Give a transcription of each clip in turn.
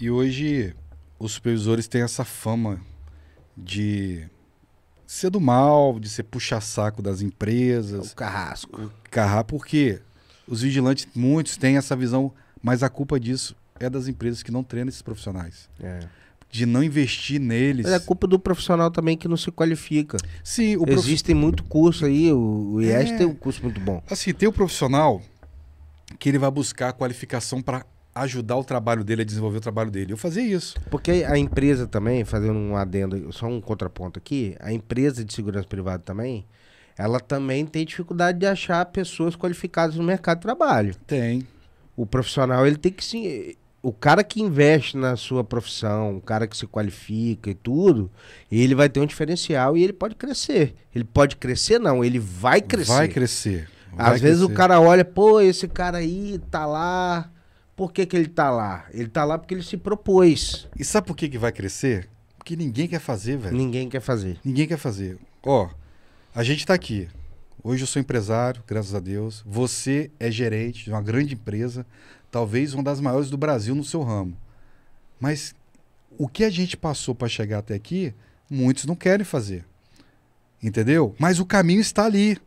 E hoje os supervisores têm essa fama de ser do mal, de ser puxa-saco das empresas. O carrasco. Carrar, porque os vigilantes, muitos têm essa visão, mas a culpa disso é das empresas que não treinam esses profissionais. É. De não investir neles. Mas é culpa do profissional também que não se qualifica. Sim, o Existem muito curso aí, o IES é... tem um curso muito bom. Assim, tem o profissional que ele vai buscar a qualificação para ajudar o trabalho dele a desenvolver o trabalho dele. Eu fazia isso. Porque a empresa também, fazendo um adendo, só um contraponto aqui, a empresa de segurança privada também, ela também tem dificuldade de achar pessoas qualificadas no mercado de trabalho. Tem. O profissional, ele tem que se o cara que investe na sua profissão, o cara que se qualifica e tudo, ele vai ter um diferencial e ele pode crescer. Ele pode crescer, não, ele vai crescer. Vai crescer. Vai Às crescer. vezes o cara olha, pô, esse cara aí tá lá, por que, que ele está lá? Ele está lá porque ele se propôs. E sabe por que, que vai crescer? Porque ninguém quer fazer, velho. Ninguém quer fazer. Ninguém quer fazer. Ó, a gente está aqui. Hoje eu sou empresário, graças a Deus. Você é gerente de uma grande empresa, talvez uma das maiores do Brasil no seu ramo. Mas o que a gente passou para chegar até aqui, muitos não querem fazer. Entendeu? Mas o caminho está ali.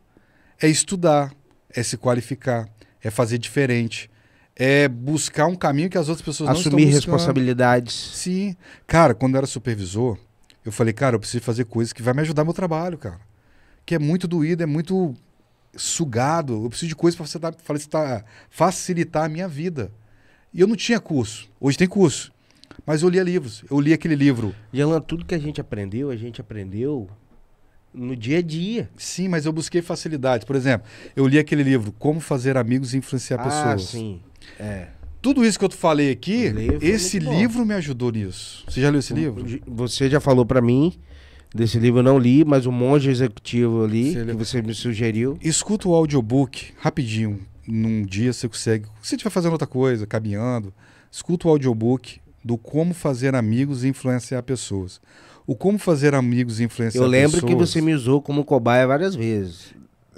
É estudar, é se qualificar, é fazer diferente, é buscar um caminho que as outras pessoas Assumir não estão buscando. responsabilidades. Sim. Cara, quando eu era supervisor, eu falei, cara, eu preciso fazer coisas que vai me ajudar no meu trabalho, cara. Que é muito doído, é muito sugado. Eu preciso de coisas para facilitar, a minha vida. E eu não tinha curso. Hoje tem curso. Mas eu lia livros. Eu li aquele livro. E tudo que a gente aprendeu, a gente aprendeu no dia a dia. Sim, mas eu busquei facilidades. Por exemplo, eu li aquele livro Como Fazer Amigos e Influenciar ah, Pessoas. Sim. É. Tudo isso que eu falei aqui, é esse livro me ajudou nisso. Você já leu esse livro? Você já falou para mim desse livro, eu não li, mas o Monge Executivo ali, que você me sugeriu. Escuta o audiobook rapidinho, num dia você consegue. Se estiver fazendo outra coisa, caminhando, escuta o audiobook do Como Fazer Amigos e Influenciar Pessoas. O Como Fazer Amigos e Influenciar Pessoas. Eu lembro pessoas, que você me usou como cobaia várias vezes.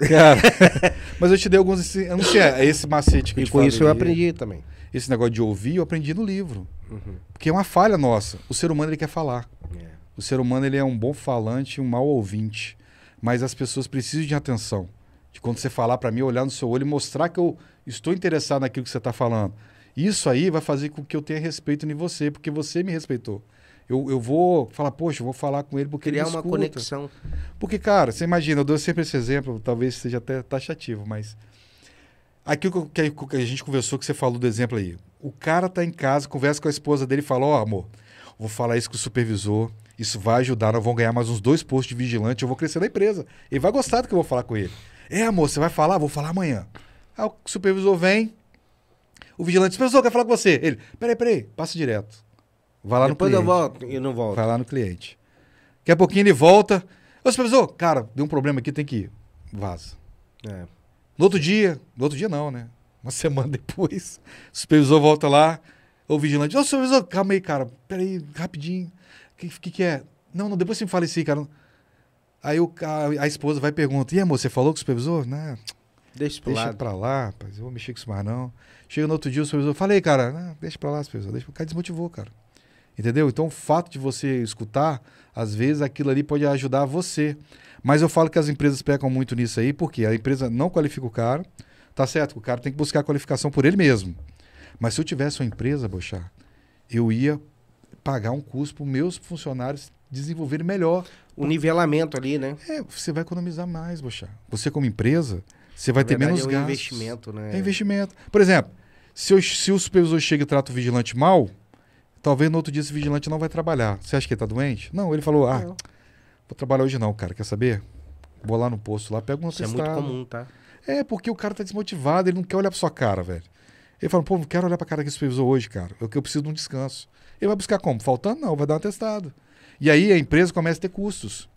Cara, mas eu te dei alguns. Assim, eu não sei, é esse macete que e eu com isso eu aprendi também. Esse negócio de ouvir, eu aprendi no livro. Uhum. Porque é uma falha nossa. O ser humano ele quer falar. Yeah. É. O ser humano ele é um bom falante e um mau ouvinte. Mas as pessoas precisam de atenção. De quando você falar para mim, olhar no seu olho e mostrar que eu estou interessado naquilo que você está falando. Isso aí vai fazer com que eu tenha respeito em você, porque você me respeitou. Eu, eu vou falar, poxa, eu vou falar com ele porque Criar ele Criar uma conexão. Porque, cara, você imagina, eu dou sempre esse exemplo, talvez seja até taxativo, mas... Aquilo que, que a gente conversou, que você falou do exemplo aí. O cara tá em casa, conversa com a esposa dele e fala, ó, oh, amor, vou falar isso com o supervisor, isso vai ajudar, nós vamos ganhar mais uns dois postos de vigilante, eu vou crescer na empresa. Ele vai gostar do que eu vou falar com ele. É, amor, você vai falar? Vou falar amanhã. Aí o supervisor vem, o vigilante, supervisor, quer falar com você. Ele, peraí, peraí, passa direto. Vai lá Depois no cliente. Depois eu volto e não volto. Vai lá no cliente. Daqui a pouquinho ele volta. Ô, supervisor, cara, deu um problema aqui, tem que ir. Vaza. É. No outro dia, no outro dia não, né? Uma semana depois, o supervisor volta lá, o vigilante, ô, supervisor, calma aí, cara, peraí, rapidinho. O que, que, que é? Não, não, depois você me fala isso aí, cara. Aí o, a, a, esposa vai e pergunta: E amor, você falou com o supervisor? né Deixa, pro deixa lado. pra lá, rapaz, eu vou mexer com isso mais não. Chega no outro dia, o supervisor, falei, cara, deixa pra lá, supervisor, deixa, o cara desmotivou, cara. Entendeu? Então, o fato de você escutar, às vezes aquilo ali pode ajudar você. Mas eu falo que as empresas pecam muito nisso aí, porque a empresa não qualifica o cara, tá certo? O cara tem que buscar a qualificação por ele mesmo. Mas se eu tivesse uma empresa, Bochá, eu ia pagar um custo para meus funcionários desenvolverem melhor. O nivelamento ali, né? É, você vai economizar mais, Bochá. Você como empresa, você vai Na ter verdade, menos é um gastos. investimento, né? É investimento. Por exemplo, se, eu, se o supervisor chega e trata o vigilante mal, Talvez no outro dia esse vigilante não vai trabalhar. Você acha que ele tá doente? Não, ele falou: ah, não. vou trabalhar hoje não, cara. Quer saber? Vou lá no posto lá, pego um Isso atestado. é muito comum, tá? É, porque o cara tá desmotivado, ele não quer olhar pra sua cara, velho. Ele fala, pô, não quero olhar pra cara que supervisor hoje, cara. Eu, eu preciso de um descanso. Ele vai buscar como? Faltando? Não, vai dar um atestado. E aí a empresa começa a ter custos.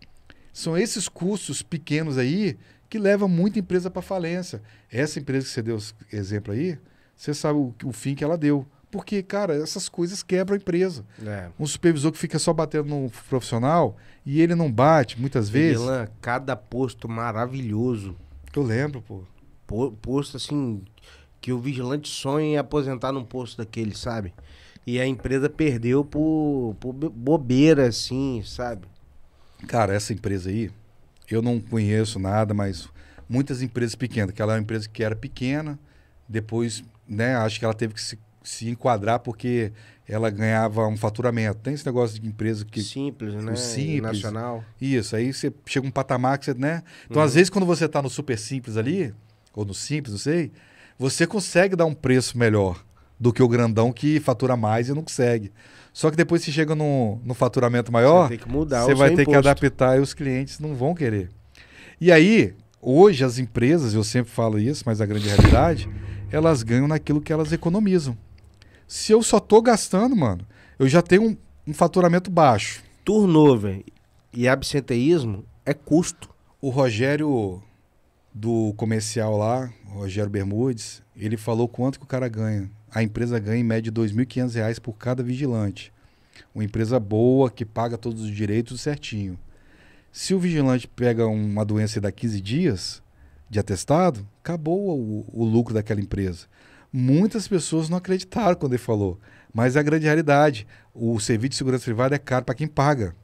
São esses custos pequenos aí que levam muita empresa para falência. Essa empresa que você deu exemplo aí, você sabe o, o fim que ela deu. Porque, cara, essas coisas quebram a empresa. É. Um supervisor que fica só batendo no profissional e ele não bate muitas vezes. Elan, cada posto maravilhoso. Eu lembro, pô. Posto assim, que o vigilante sonha em aposentar num posto daquele, sabe? E a empresa perdeu por, por bobeira, assim, sabe? Cara, essa empresa aí, eu não conheço nada, mas muitas empresas pequenas, que ela é uma empresa que era pequena, depois, né, acho que ela teve que se se enquadrar porque ela ganhava um faturamento. Tem esse negócio de empresa que. Simples, né? Simples. Nacional. Isso, aí você chega um patamar que você, né? Então, uhum. às vezes, quando você está no super simples ali, ou no simples, não sei, você consegue dar um preço melhor do que o grandão que fatura mais e não consegue. Só que depois você chega no, no faturamento maior, você, você vai ter imposto. que adaptar e os clientes não vão querer. E aí, hoje as empresas, eu sempre falo isso, mas é a grande realidade, elas ganham naquilo que elas economizam. Se eu só tô gastando, mano, eu já tenho um, um faturamento baixo. Turnover e absenteísmo é custo. O Rogério do comercial lá, Rogério Bermudes, ele falou quanto que o cara ganha. A empresa ganha em média R$ 2.500 por cada vigilante. Uma empresa boa que paga todos os direitos certinho. Se o vigilante pega uma doença e dá 15 dias de atestado, acabou o, o lucro daquela empresa. Muitas pessoas não acreditaram quando ele falou, mas é a grande realidade. O serviço de segurança privada é caro para quem paga.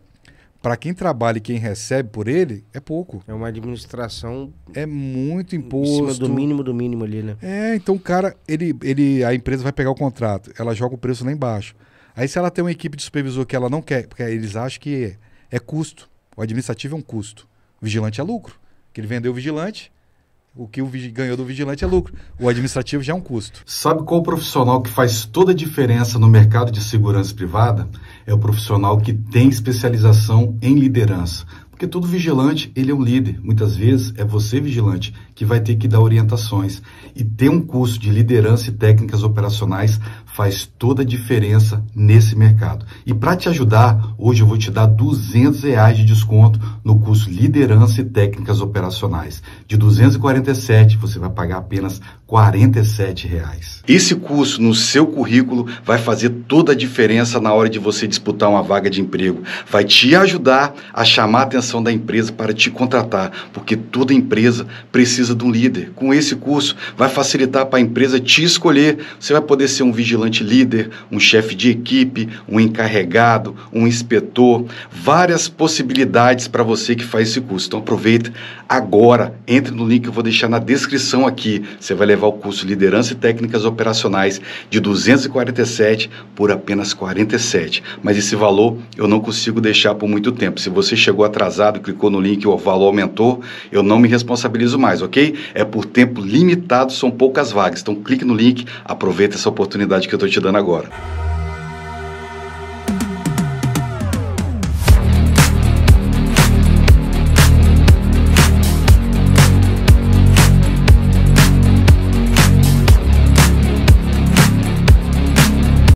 Para quem trabalha e quem recebe por ele, é pouco. É uma administração. É muito imposto. Em cima do mínimo do mínimo ali, né? É, então o cara, ele, ele, a empresa vai pegar o contrato, ela joga o preço lá embaixo. Aí se ela tem uma equipe de supervisor que ela não quer, porque eles acham que é, é custo. O administrativo é um custo. O vigilante é lucro. Que ele vendeu o vigilante, o que o ganhou do vigilante é lucro. O administrativo já é um custo. Sabe qual profissional que faz toda a diferença no mercado de segurança privada? É o profissional que tem especialização em liderança. Porque todo vigilante, ele é um líder. Muitas vezes é você vigilante que vai ter que dar orientações. E ter um curso de liderança e técnicas operacionais faz toda a diferença nesse mercado. E para te ajudar, hoje eu vou te dar 200 reais de desconto no curso Liderança e Técnicas Operacionais. De 247, você vai pagar apenas 47 reais. Esse curso no seu currículo vai fazer toda a diferença na hora de você disputar uma vaga de emprego. Vai te ajudar a chamar a atenção da empresa para te contratar, porque toda empresa precisa de do líder. Com esse curso, vai facilitar para a empresa te escolher. Você vai poder ser um vigilante líder, um chefe de equipe, um encarregado, um inspetor. Várias possibilidades para você que faz esse curso. Então aproveita agora, entre no link que eu vou deixar na descrição aqui. Você vai levar o curso Liderança e Técnicas Operacionais de 247 por apenas 47. Mas esse valor eu não consigo deixar por muito tempo. Se você chegou atrasado, clicou no link, e o valor aumentou, eu não me responsabilizo mais, ok? É por tempo limitado, são poucas vagas. Então clique no link, aproveita essa oportunidade que eu estou te dando agora.